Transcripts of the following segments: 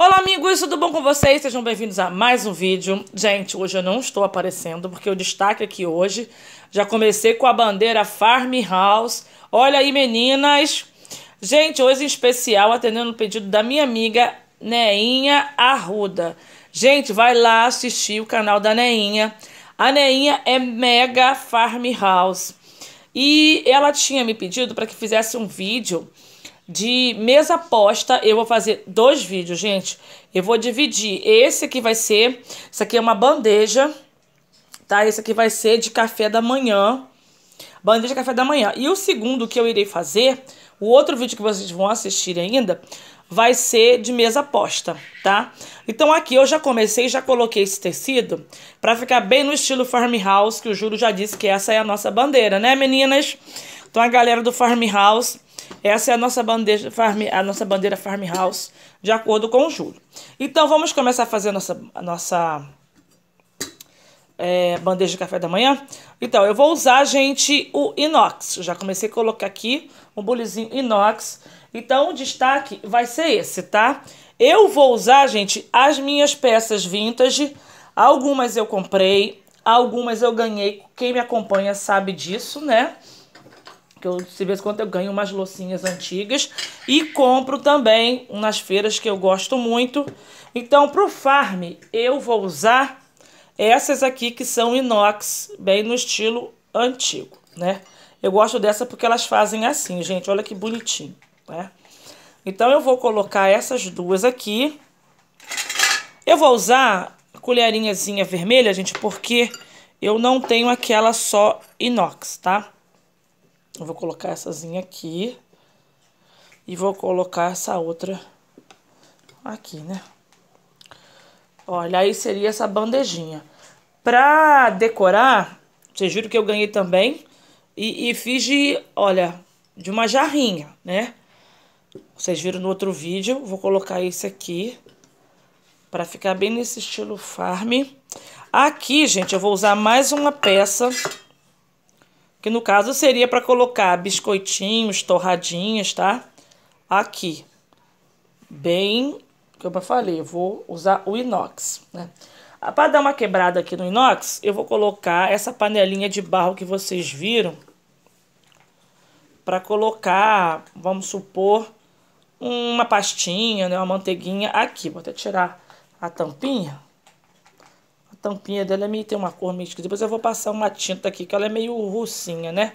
Olá amigos, tudo bom com vocês? Sejam bem-vindos a mais um vídeo. Gente, hoje eu não estou aparecendo porque o destaque aqui hoje, já comecei com a bandeira Farmhouse. Olha aí meninas! Gente, hoje em especial, atendendo o pedido da minha amiga Neinha Arruda. Gente, vai lá assistir o canal da Neinha. A Neinha é mega Farmhouse. E ela tinha me pedido para que fizesse um vídeo de mesa posta, eu vou fazer dois vídeos, gente. Eu vou dividir. Esse aqui vai ser... Isso aqui é uma bandeja, tá? Esse aqui vai ser de café da manhã. Bandeja de café da manhã. E o segundo que eu irei fazer, o outro vídeo que vocês vão assistir ainda, vai ser de mesa posta, tá? Então aqui eu já comecei, já coloquei esse tecido pra ficar bem no estilo farmhouse, que o Júlio já disse que essa é a nossa bandeira, né, meninas? Então a galera do farmhouse essa é a nossa bandeja farm, a nossa bandeira farmhouse de acordo com o julho. Então vamos começar a fazer a nossa a nossa é, bandeja de café da manhã. Então eu vou usar, gente, o inox. Eu já comecei a colocar aqui um bolizinho inox. Então o destaque vai ser esse, tá? Eu vou usar, gente, as minhas peças vintage. Algumas eu comprei, algumas eu ganhei. Quem me acompanha sabe disso, né? que eu, de vez em quando eu ganho umas loucinhas antigas e compro também nas feiras que eu gosto muito. Então, pro farm, eu vou usar essas aqui que são inox, bem no estilo antigo, né? Eu gosto dessa porque elas fazem assim, gente, olha que bonitinho, né? Então, eu vou colocar essas duas aqui. Eu vou usar a colherinhazinha vermelha, gente, porque eu não tenho aquela só inox, tá? Eu vou colocar essazinha aqui. E vou colocar essa outra aqui, né? Olha, aí seria essa bandejinha. Pra decorar, vocês viram que eu ganhei também. E, e fiz de, olha, de uma jarrinha, né? Vocês viram no outro vídeo. Vou colocar esse aqui. Pra ficar bem nesse estilo farm. Aqui, gente, eu vou usar mais uma peça que no caso seria para colocar biscoitinhos, torradinhas, tá? Aqui. Bem, como eu falei, eu vou usar o inox, né? Ah, para dar uma quebrada aqui no inox, eu vou colocar essa panelinha de barro que vocês viram. Para colocar, vamos supor, uma pastinha, né, uma manteiguinha aqui. Vou até tirar a tampinha tampinha dela é meio, tem uma cor meio Depois eu vou passar uma tinta aqui, que ela é meio russinha, né?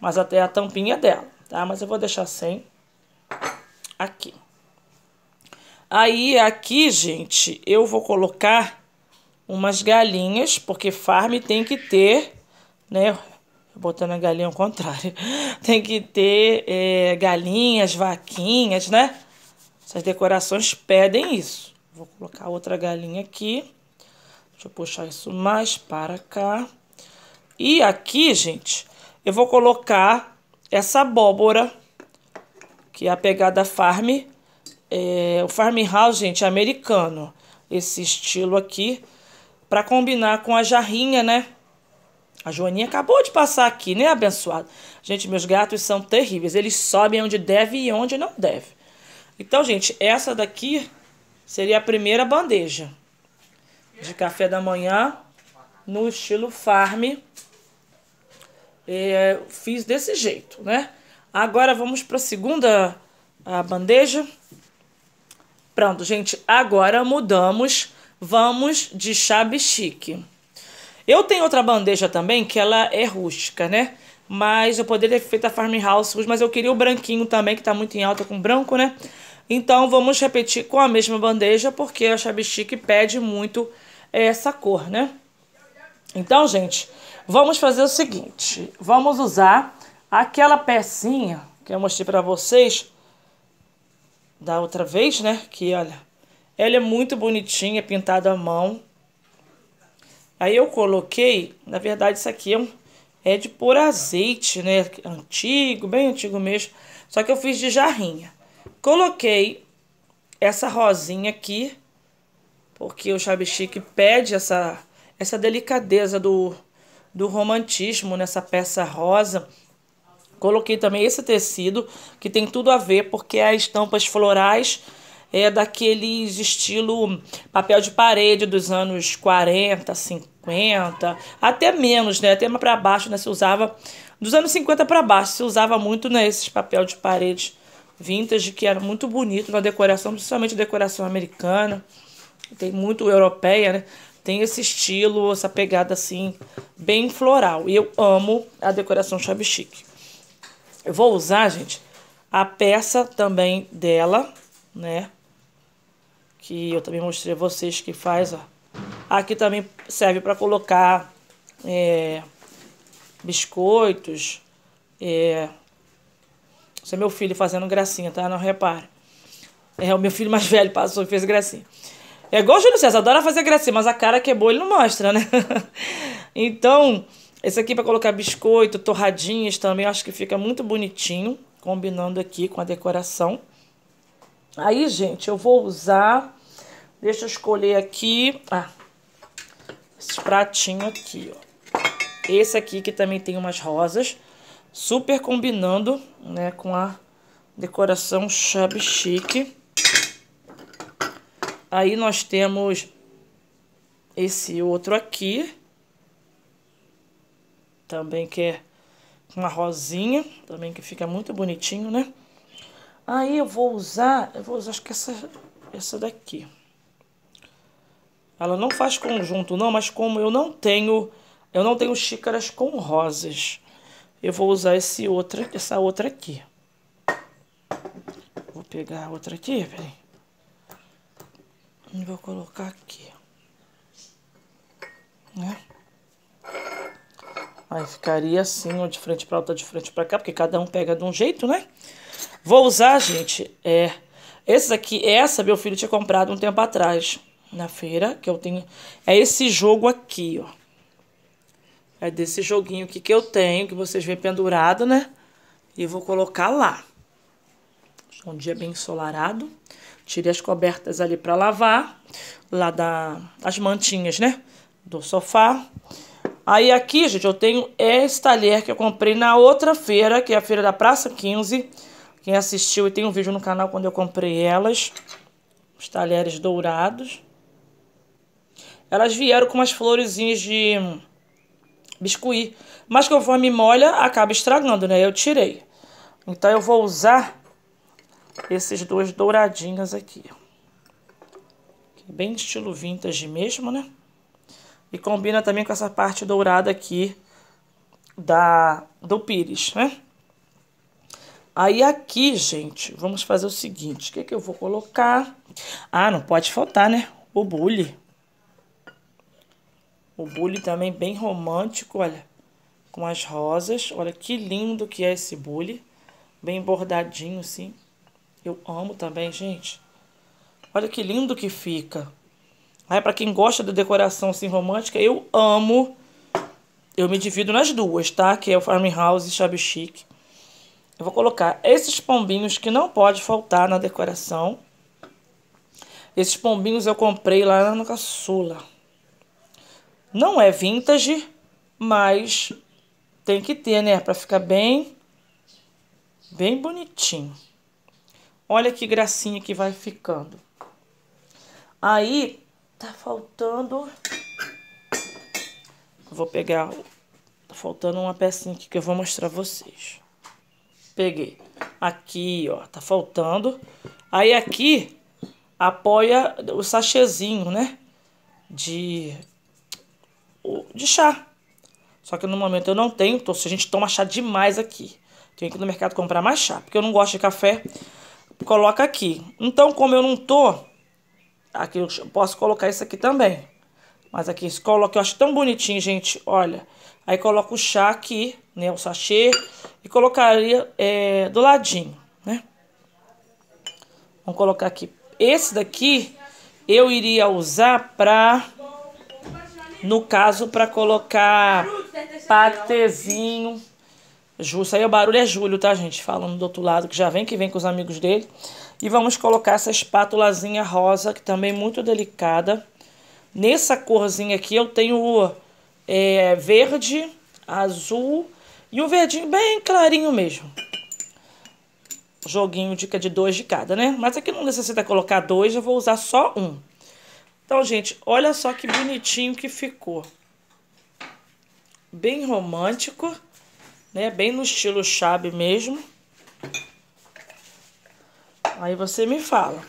Mas até a tampinha dela, tá? Mas eu vou deixar sem. Aqui. Aí, aqui, gente, eu vou colocar umas galinhas, porque farm tem que ter, né? Botando a galinha ao contrário. Tem que ter é, galinhas, vaquinhas, né? Essas decorações pedem isso. Vou colocar outra galinha aqui. Deixa eu puxar isso mais para cá. E aqui, gente, eu vou colocar essa abóbora, que é a pegada farm. É, o House, gente, é americano. Esse estilo aqui, para combinar com a jarrinha, né? A Joaninha acabou de passar aqui, né, abençoada? Gente, meus gatos são terríveis. Eles sobem onde deve e onde não deve. Então, gente, essa daqui seria a primeira bandeja de café da manhã no estilo farm. É, fiz desse jeito, né? Agora vamos para a segunda bandeja. Pronto, gente. Agora mudamos. Vamos de chave chique. Eu tenho outra bandeja também, que ela é rústica, né? Mas eu poderia ter feito a farmhouse, mas eu queria o branquinho também, que tá muito em alta com branco, né? Então, vamos repetir com a mesma bandeja, porque a chave chique pede muito é essa cor, né? Então, gente, vamos fazer o seguinte. Vamos usar aquela pecinha que eu mostrei para vocês da outra vez, né? Que, olha, ela é muito bonitinha, é pintada à mão. Aí eu coloquei, na verdade, isso aqui é, um, é de por azeite, né? Antigo, bem antigo mesmo. Só que eu fiz de jarrinha. Coloquei essa rosinha aqui porque o chabichique pede essa, essa delicadeza do, do romantismo nessa peça rosa. Coloquei também esse tecido, que tem tudo a ver, porque as estampas florais é daqueles estilo papel de parede dos anos 40, 50, até menos, né? Até para baixo, né? Se usava dos anos 50 para baixo, se usava muito né, papel de parede vintage que era muito bonito na decoração, principalmente decoração americana tem muito europeia, né? Tem esse estilo, essa pegada assim, bem floral. E eu amo a decoração chave chique. Eu vou usar, gente, a peça também dela, né? Que eu também mostrei a vocês que faz, ó. Aqui também serve para colocar é, biscoitos. É... Isso é meu filho fazendo gracinha, tá? Não repare. É o meu filho mais velho passou e fez gracinha. É igual o Júlio César, adora fazer gracinha, mas a cara que é boa ele não mostra, né? então, esse aqui para colocar biscoito, torradinhas também, acho que fica muito bonitinho, combinando aqui com a decoração. Aí, gente, eu vou usar... Deixa eu escolher aqui... Ah, esse pratinho aqui, ó. Esse aqui que também tem umas rosas, super combinando, né, com a decoração chubby chique. Aí nós temos esse outro aqui. Também que é uma rosinha, também que fica muito bonitinho, né? Aí eu vou usar, eu vou usar acho que essa, essa daqui. Ela não faz conjunto não, mas como eu não tenho, eu não tenho xícaras com rosas, eu vou usar esse outra, essa outra aqui. Vou pegar a outra aqui, peraí vou colocar aqui. Né? Aí ficaria assim, ó, de frente pra outra, de frente pra cá, porque cada um pega de um jeito, né? Vou usar, gente, é... Esse aqui, essa meu filho tinha comprado um tempo atrás, na feira, que eu tenho... É esse jogo aqui, ó. É desse joguinho aqui que eu tenho, que vocês veem pendurado, né? E vou colocar lá. Um dia bem ensolarado. Tirei as cobertas ali para lavar, lá da as mantinhas, né, do sofá. Aí aqui, gente, eu tenho esse talher que eu comprei na outra feira, que é a feira da Praça 15. Quem assistiu e tem um vídeo no canal quando eu comprei elas, os talheres dourados. Elas vieram com umas florezinhas de biscuit, mas conforme molha acaba estragando, né? Eu tirei. Então eu vou usar esses dois douradinhos aqui. É bem estilo vintage mesmo, né? E combina também com essa parte dourada aqui da, do pires, né? Aí aqui, gente, vamos fazer o seguinte. O que, é que eu vou colocar? Ah, não pode faltar, né? O bule. O bule também bem romântico, olha. Com as rosas. Olha que lindo que é esse bule. Bem bordadinho, assim. Eu amo também, gente. Olha que lindo que fica. Aí, para quem gosta de decoração assim romântica, eu amo. Eu me divido nas duas, tá? Que é o House e Chave Chique. Eu vou colocar esses pombinhos que não pode faltar na decoração. Esses pombinhos eu comprei lá na caçula. Não é vintage, mas tem que ter, né? Pra ficar bem, bem bonitinho. Olha que gracinha que vai ficando. Aí, tá faltando... Vou pegar... Tá faltando uma pecinha aqui que eu vou mostrar vocês. Peguei. Aqui, ó, tá faltando. Aí aqui, apoia o sachêzinho, né? De... De chá. Só que no momento eu não tenho, se a gente toma chá demais aqui. Tenho que ir no mercado comprar mais chá, porque eu não gosto de café coloca aqui. Então, como eu não tô, aqui eu posso colocar isso aqui também. Mas aqui esse coloca, eu acho tão bonitinho, gente, olha. Aí coloca o chá aqui, né, o sachê, e colocaria é, do ladinho, né. Vamos colocar aqui. Esse daqui eu iria usar pra, no caso, pra colocar patezinho Justo aí o barulho é Júlio, tá, gente? Falando do outro lado, que já vem que vem com os amigos dele. E vamos colocar essa espátulazinha rosa, que também é muito delicada. Nessa corzinha aqui eu tenho é, verde, azul e um verdinho bem clarinho mesmo. Joguinho, dica de dois de cada, né? Mas aqui não necessita colocar dois, eu vou usar só um. Então, gente, olha só que bonitinho que ficou. Bem romântico né? Bem no estilo chave mesmo. Aí você me fala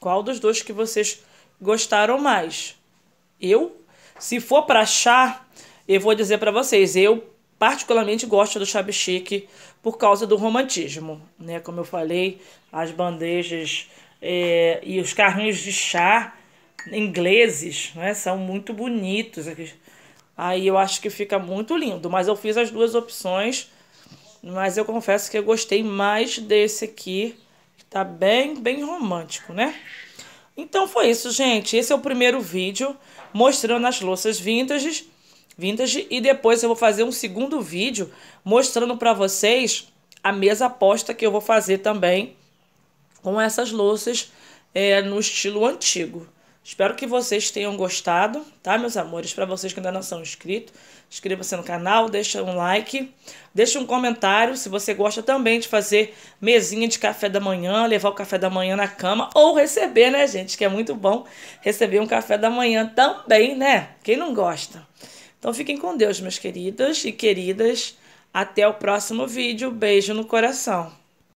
qual dos dois que vocês gostaram mais. Eu, se for para chá, eu vou dizer para vocês, eu particularmente gosto do chave chique por causa do romantismo, né? Como eu falei, as bandejas é, e os carrinhos de chá ingleses, né? São muito bonitos aqui Aí eu acho que fica muito lindo. Mas eu fiz as duas opções. Mas eu confesso que eu gostei mais desse aqui. Que tá bem, bem romântico, né? Então foi isso, gente. Esse é o primeiro vídeo mostrando as louças vintage. Vintage. E depois eu vou fazer um segundo vídeo mostrando para vocês a mesa aposta que eu vou fazer também com essas louças é, no estilo antigo. Espero que vocês tenham gostado, tá, meus amores? Para vocês que ainda não são inscritos, inscreva-se no canal, deixa um like, deixa um comentário se você gosta também de fazer mesinha de café da manhã, levar o café da manhã na cama ou receber, né, gente? Que é muito bom receber um café da manhã também, né? Quem não gosta? Então fiquem com Deus, meus queridos e queridas. Até o próximo vídeo. Beijo no coração.